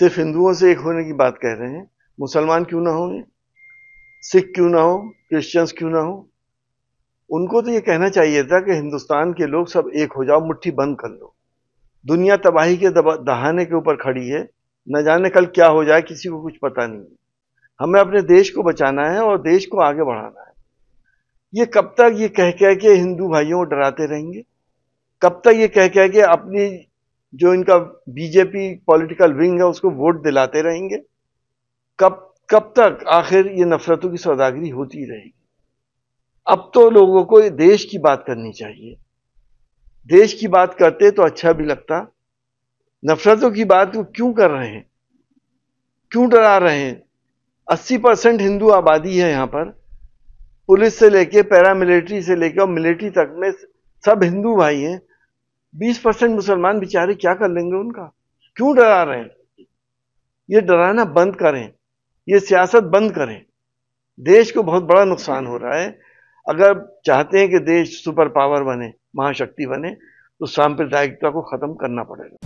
सिर्फ हिंदुओं से एक होने की बात कह रहे हैं मुसलमान क्यों ना हो सिख क्यों ना हो क्रिश्चियंस क्यों ना हो उनको तो ये कहना चाहिए था कि हिंदुस्तान के लोग सब एक हो जाओ मुट्ठी बंद कर लो दुनिया तबाही के दहाने के ऊपर खड़ी है न जाने कल क्या हो जाए किसी को कुछ पता नहीं है हमें अपने देश को बचाना है और देश को आगे बढ़ाना है ये कब तक ये कह कह के हिंदू भाइयों को डराते रहेंगे कब तक ये कह कह के अपनी जो इनका बीजेपी पॉलिटिकल विंग है उसको वोट दिलाते रहेंगे कब कब तक आखिर ये नफरतों की सौदागरी होती रहेगी अब तो लोगों को देश की बात करनी चाहिए देश की बात करते तो अच्छा भी लगता नफरतों की बात वो क्यों कर रहे हैं क्यों डरा रहे हैं अस्सी परसेंट हिंदू आबादी है यहां पर पुलिस से लेके पैरामिलिट्री से लेकर मिलिट्री तक में सब हिंदू भाई हैं बीस परसेंट मुसलमान बेचारे क्या कर लेंगे उनका क्यों डरा रहे हैं ये डराना बंद करें ये सियासत बंद करें देश को बहुत बड़ा नुकसान हो रहा है अगर चाहते हैं कि देश सुपर पावर बने महाशक्ति बने तो सांप्रदायिकता को ख़त्म करना पड़ेगा